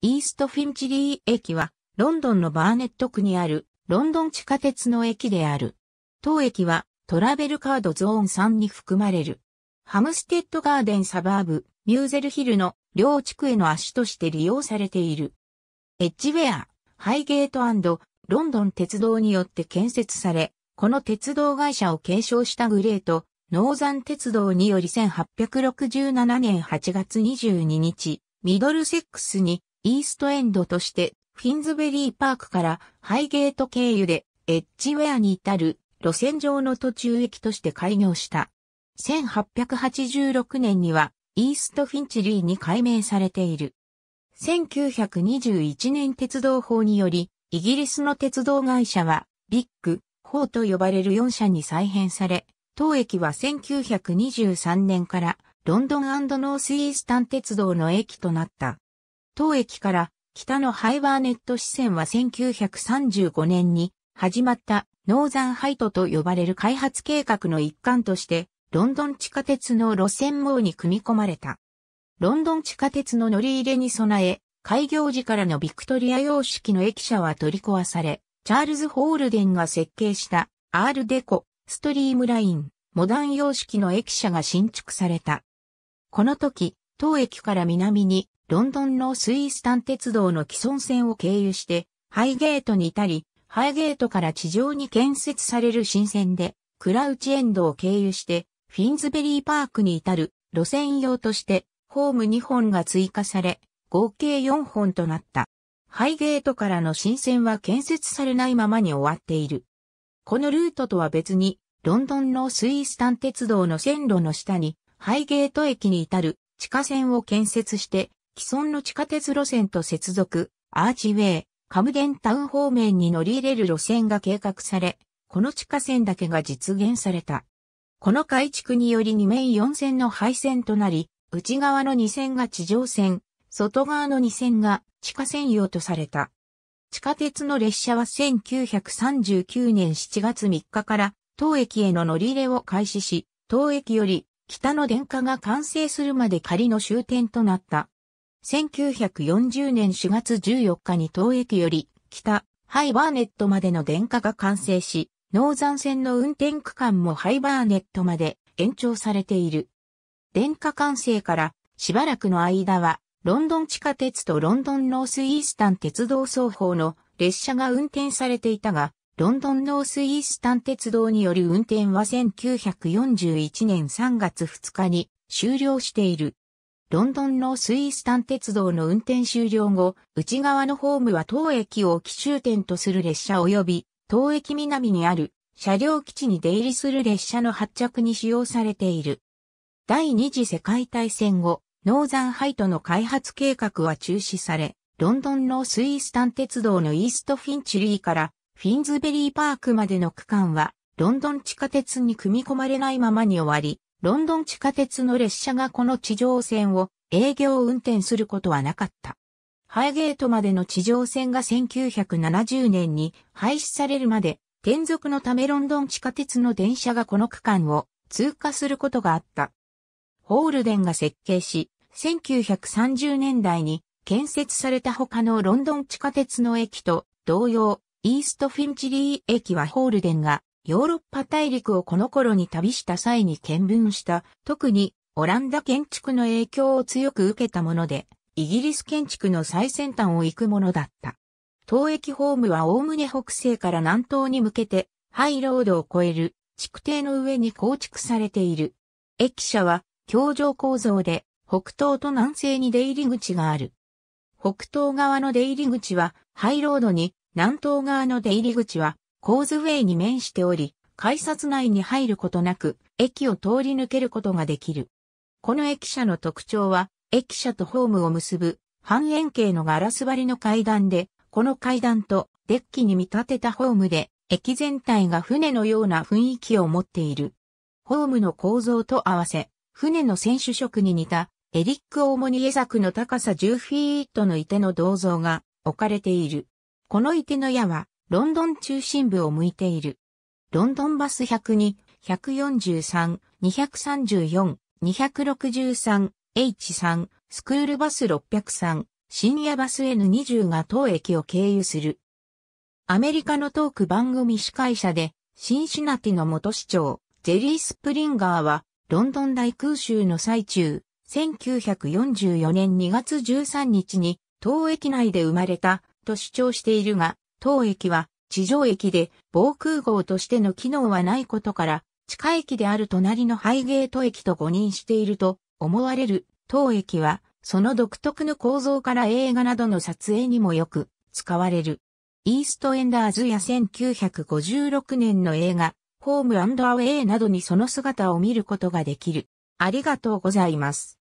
イーストフィンチリー駅は、ロンドンのバーネット区にある、ロンドン地下鉄の駅である。当駅は、トラベルカードゾーン3に含まれる。ハムステッドガーデンサバーブ、ミューゼルヒルの両地区への足として利用されている。エッジウェア、ハイゲートロンドン鉄道によって建設され、この鉄道会社を継承したグレート、ノーザン鉄道により1867年8月22日、ミドルセックスにイーストエンドとしてフィンズベリーパークからハイゲート経由でエッジウェアに至る路線上の途中駅として開業した。1886年にはイーストフィンチリーに改名されている。1921年鉄道法により、イギリスの鉄道会社はビッグ、ホーと呼ばれる4社に再編され、当駅は1923年からロンドンノースイースタン鉄道の駅となった。当駅から北のハイバーネット支線は1935年に始まったノーザンハイトと呼ばれる開発計画の一環として、ロンドン地下鉄の路線網に組み込まれた。ロンドン地下鉄の乗り入れに備え、開業時からのビクトリア様式の駅舎は取り壊され、チャールズ・ホールデンが設計したアールデコ、ストリームライン、モダン様式の駅舎が新築された。この時、当駅から南にロンドンのスイースタン鉄道の既存線を経由して、ハイゲートに至り、ハイゲートから地上に建設される新線で、クラウチエンドを経由して、フィンズベリーパークに至る路線用として、ホーム2本が追加され、合計4本となった。ハイゲートからの新線は建設されないままに終わっている。このルートとは別に、ロンドンのスイースタン鉄道の線路の下に、ハイゲート駅に至る地下線を建設して、既存の地下鉄路線と接続、アーチウェイ、カムデンタウン方面に乗り入れる路線が計画され、この地下線だけが実現された。この改築により2面4線の廃線となり、内側の2線が地上線、外側の2線が地下線用とされた。地下鉄の列車は1939年7月3日から当駅への乗り入れを開始し、当駅より北の電化が完成するまで仮の終点となった。1940年4月14日に東駅より北、ハイバーネットまでの電化が完成し、ノーザン線の運転区間もハイバーネットまで延長されている。電化完成からしばらくの間は、ロンドン地下鉄とロンドンノースイースタン鉄道双方の列車が運転されていたが、ロンドンノースイースタン鉄道による運転は1941年3月2日に終了している。ロンドンのスイースタン鉄道の運転終了後、内側のホームは当駅を奇終点とする列車及び、当駅南にある車両基地に出入りする列車の発着に使用されている。第二次世界大戦後、ノーザンハイトの開発計画は中止され、ロンドンのスイースタン鉄道のイーストフィンチリーからフィンズベリーパークまでの区間は、ロンドン地下鉄に組み込まれないままに終わり、ロンドン地下鉄の列車がこの地上線を営業運転することはなかった。ハイゲートまでの地上線が1970年に廃止されるまで、転属のためロンドン地下鉄の電車がこの区間を通過することがあった。ホールデンが設計し、1930年代に建設された他のロンドン地下鉄の駅と同様、イーストフィンチリー駅はホールデンがヨーロッパ大陸をこの頃に旅した際に見聞した、特にオランダ建築の影響を強く受けたもので、イギリス建築の最先端を行くものだった。東駅ホームは概ね北西から南東に向けて、ハイロードを越える、築堤の上に構築されている。駅舎は、橋上構造で、北東と南西に出入り口がある。北東側の出入り口は、ハイロードに、南東側の出入り口は、コーズウェイに面しており、改札内に入ることなく、駅を通り抜けることができる。この駅舎の特徴は、駅舎とホームを結ぶ半円形のガラス張りの階段で、この階段とデッキに見立てたホームで、駅全体が船のような雰囲気を持っている。ホームの構造と合わせ、船の選手職に似た、エリック・オーモニエ作の高さ10フィートの池の銅像が置かれている。この池の矢は、ロンドン中心部を向いている。ロンドンバス102、143、234、263、H3、スクールバス603、深夜バス N20 が当駅を経由する。アメリカのトーク番組司会者で、シンシナティの元市長、ジェリー・スプリンガーは、ロンドン大空襲の最中、1944年2月13日に、当駅内で生まれた、と主張しているが、当駅は地上駅で防空壕としての機能はないことから、地下駅である隣のハイゲート駅と誤認していると思われる当駅は、その独特の構造から映画などの撮影にもよく使われる。イーストエンダーズや1956年の映画、ホームアウェイなどにその姿を見ることができる。ありがとうございます。